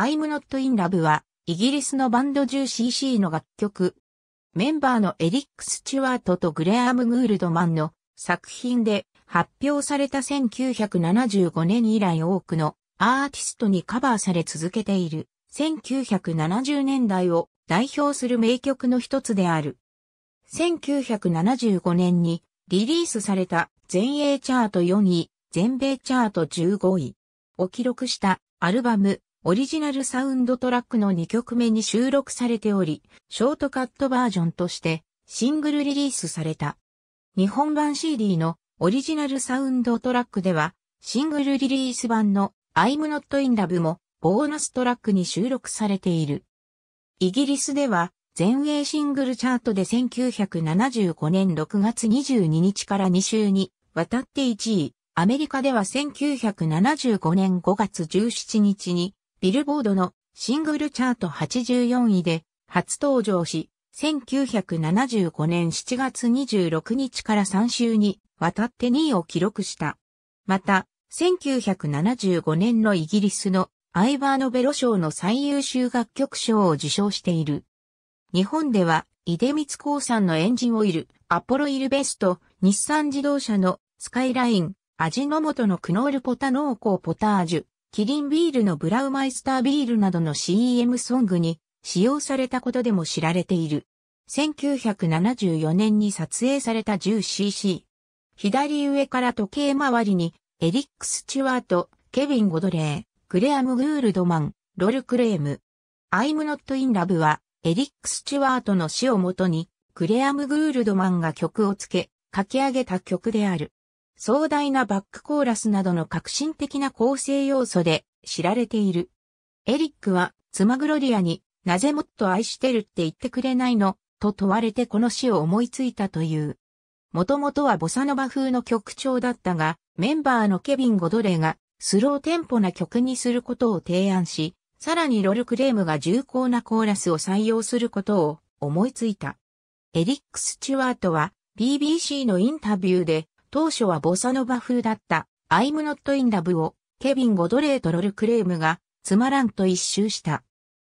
I'm Not in Love は、イギリスのバンド 10cc の楽曲。メンバーのエリック・スチュワートとグレアム・グールドマンの作品で発表された1975年以来多くのアーティストにカバーされ続けている1970年代を代表する名曲の一つである。1975年にリリースされた全英チャート4位、全米チャート15位を記録したアルバムオリジナルサウンドトラックの2曲目に収録されており、ショートカットバージョンとしてシングルリリースされた。日本版 CD のオリジナルサウンドトラックでは、シングルリリース版の I'm Not in Love もボーナストラックに収録されている。イギリスでは全英シングルチャートで1975年6月22日から2週に渡って1位、アメリカでは1975年5月17日にビルボードのシングルチャート84位で初登場し、1975年7月26日から3週にわたって2位を記録した。また、1975年のイギリスのアイバーノベロ賞の最優秀楽曲賞を受賞している。日本では、ツ出光興産のエンジンオイル、アポロイルベスト、日産自動車のスカイライン、味の素のクノールポタ濃厚ポタージュ、キリンビールのブラウマイスタービールなどの CM ソングに使用されたことでも知られている。1974年に撮影された 10cc。左上から時計回りに、エリック・スチュワート、ケビン・ゴドレー、グレアム・グールドマン、ロル・クレーム。I'm not in love は、エリック・スチュワートの詩をもとに、グレアム・グールドマンが曲をつけ、書き上げた曲である。壮大なバックコーラスなどの革新的な構成要素で知られている。エリックは妻グロリアになぜもっと愛してるって言ってくれないのと問われてこの詩を思いついたという。もともとはボサノバ風の曲調だったが、メンバーのケビン・ゴドレがスローテンポな曲にすることを提案し、さらにロル・クレームが重厚なコーラスを採用することを思いついた。エリック・スチュワートは BBC のインタビューで当初はボサノバ風だった I'm not in love をケビン・ゴドレーとロル・クレームがつまらんと一周した。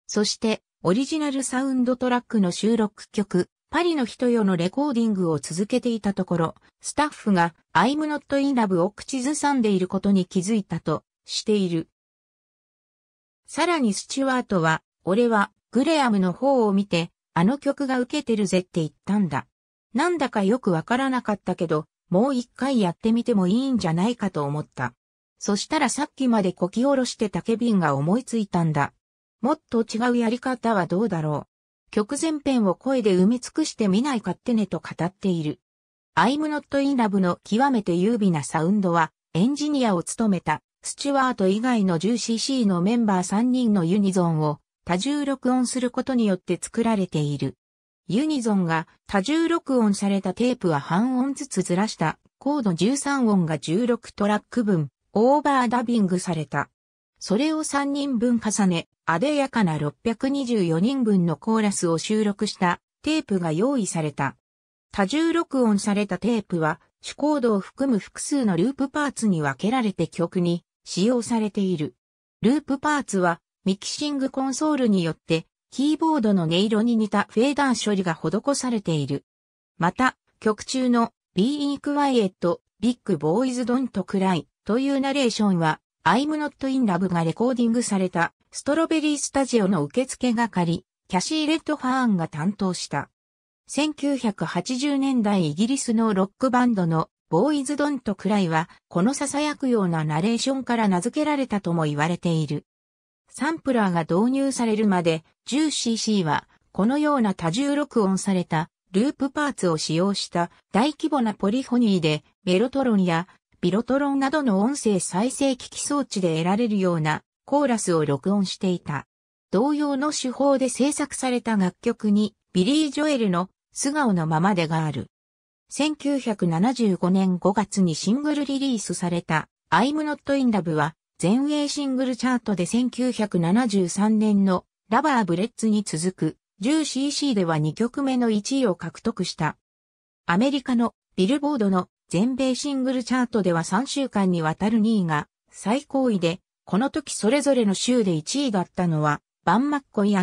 そしてオリジナルサウンドトラックの収録曲パリの人よのレコーディングを続けていたところ、スタッフが I'm not in love を口ずさんでいることに気づいたとしている。さらにスチュワートは、俺はグレアムの方を見て、あの曲が受けてるぜって言ったんだ。なんだかよくわからなかったけど、もう一回やってみてもいいんじゃないかと思った。そしたらさっきまでこき下ろして竹瓶が思いついたんだ。もっと違うやり方はどうだろう。曲前編を声で埋め尽くしてみないかってねと語っている。I'm not in love の極めて優美なサウンドは、エンジニアを務めた、スチュワート以外の 10cc のメンバー3人のユニゾンを多重録音することによって作られている。ユニゾンが多重録音されたテープは半音ずつずらしたコード13音が16トラック分、オーバーダビングされた。それを3人分重ね、あでやかな624人分のコーラスを収録したテープが用意された。多重録音されたテープは、主コードを含む複数のループパーツに分けられて曲に使用されている。ループパーツはミキシングコンソールによってキーボードの音色に似たフェーダー処理が施されている。また、曲中の Be Quiet, Big Boys Don't Cry というナレーションは I'm Not in Love がレコーディングされたストロベリースタジオの受付係、キャシー・レッド・ファーンが担当した。1980年代イギリスのロックバンドのボーイズ・ドント・クライは、この囁くようなナレーションから名付けられたとも言われている。サンプラーが導入されるまで 10cc はこのような多重録音されたループパーツを使用した大規模なポリフォニーでメロトロンやビロトロンなどの音声再生機器装置で得られるようなコーラスを録音していた。同様の手法で制作された楽曲にビリー・ジョエルの素顔のままでがある。1975年5月にシングルリリースされた I'm Not in Love は全英シングルチャートで1973年のラバーブレッツに続く 10cc では2曲目の1位を獲得した。アメリカのビルボードの全米シングルチャートでは3週間にわたる2位が最高位で、この時それぞれの週で1位だったのは、バン・マッコイ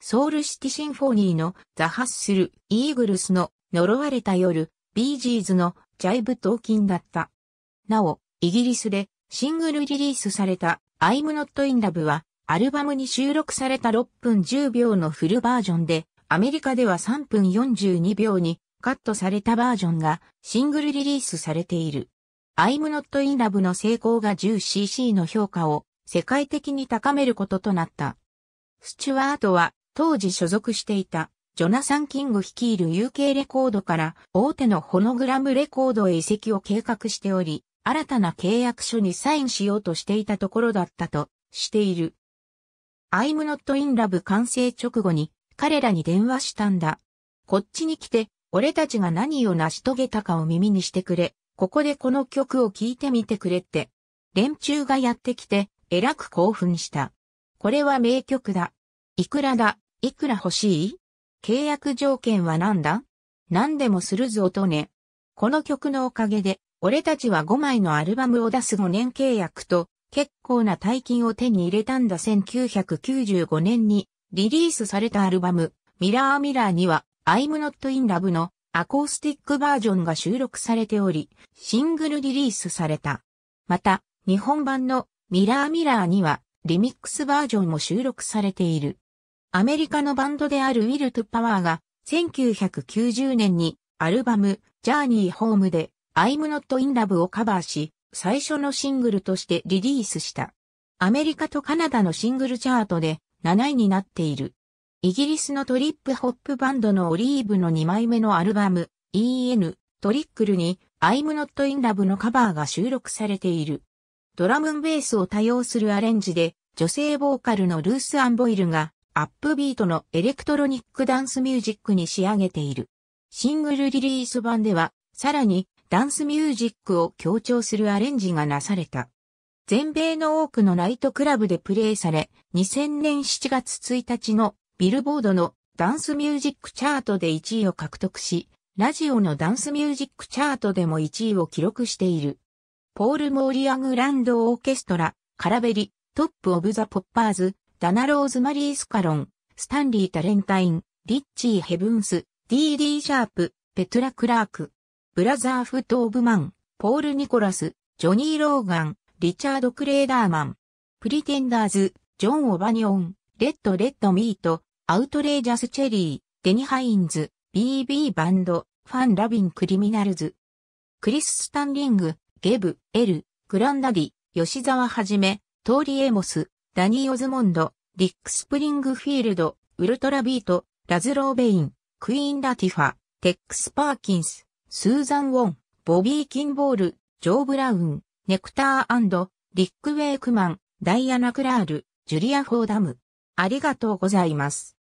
ソウルシティシンフォニーのザ・ハッスル、イーグルスの呪われた夜、ビージーズのジャイブ・トーキンだった。なお、イギリスでシングルリリースされた I'm Not in Love はアルバムに収録された6分10秒のフルバージョンでアメリカでは3分42秒にカットされたバージョンがシングルリリースされている。I'm Not in Love の成功が 10cc の評価を世界的に高めることとなった。スチュワートは当時所属していたジョナサン・キング率いる UK レコードから大手のホノグラムレコードへ移籍を計画しており、新たな契約書にサインしようとしていたところだったとしている。I'm not in love 完成直後に彼らに電話したんだ。こっちに来て、俺たちが何を成し遂げたかを耳にしてくれ、ここでこの曲を聴いてみてくれって。連中がやってきて、えらく興奮した。これは名曲だ。いくらだ、いくら欲しい契約条件は何だ何でもするぞとね。この曲のおかげで、俺たちは5枚のアルバムを出す5年契約と、結構な大金を手に入れたんだ1995年にリリースされたアルバム、ミラーミラーには、I'm Not In Love のアコースティックバージョンが収録されており、シングルリリースされた。また、日本版のミラーミラーには、リミックスバージョンも収録されている。アメリカのバンドであるウィル・トゥ・パワーが、1990年にアルバム、ジャーニー・ホームで I'm Not in Love をカバーし、最初のシングルとしてリリースした。アメリカとカナダのシングルチャートで7位になっている。イギリスのトリップホップバンドのオリーブの2枚目のアルバム EN トリックルに I'm Not in Love のカバーが収録されている。ドラムベースを多用するアレンジで女性ボーカルのルース・アンボイルがアップビートのエレクトロニックダンスミュージックに仕上げている。シングルリリース版ではさらにダンスミュージックを強調するアレンジがなされた。全米の多くのナイトクラブでプレイされ、2000年7月1日のビルボードのダンスミュージックチャートで1位を獲得し、ラジオのダンスミュージックチャートでも1位を記録している。ポール・モーリアグランド・オーケストラ、カラベリ、トップ・オブ・ザ・ポッパーズ、ダナ・ローズ・マリー・スカロン、スタンリー・タレンタイン、リッチー・ヘブンス、ディー・ディー・シャープ、ペトラ・クラーク。ブラザーフ・トオブマン、ポール・ニコラス、ジョニー・ローガン、リチャード・クレーダーマン、プリテンダーズ、ジョン・オバニオン、レッド・レッド・ミート、アウトレイジャス・チェリー、デニ・ハインズ、BB バンド、ファン・ラビン・クリミナルズ、クリス・スタンリング、ゲブ、エル、グランダディ、吉沢はじめ、トーリー・エモス、ダニー・オズモンド、リック・スプリングフィールド、ウルトラビート、ラズロー・ベイン、クイーン・ラティファ、テックス・パーキンス、スーザン・ウォン、ボビー・キンボール、ジョー・ブラウン、ネクターリック・ウェイクマン、ダイアナ・クラール、ジュリア・フォーダム。ありがとうございます。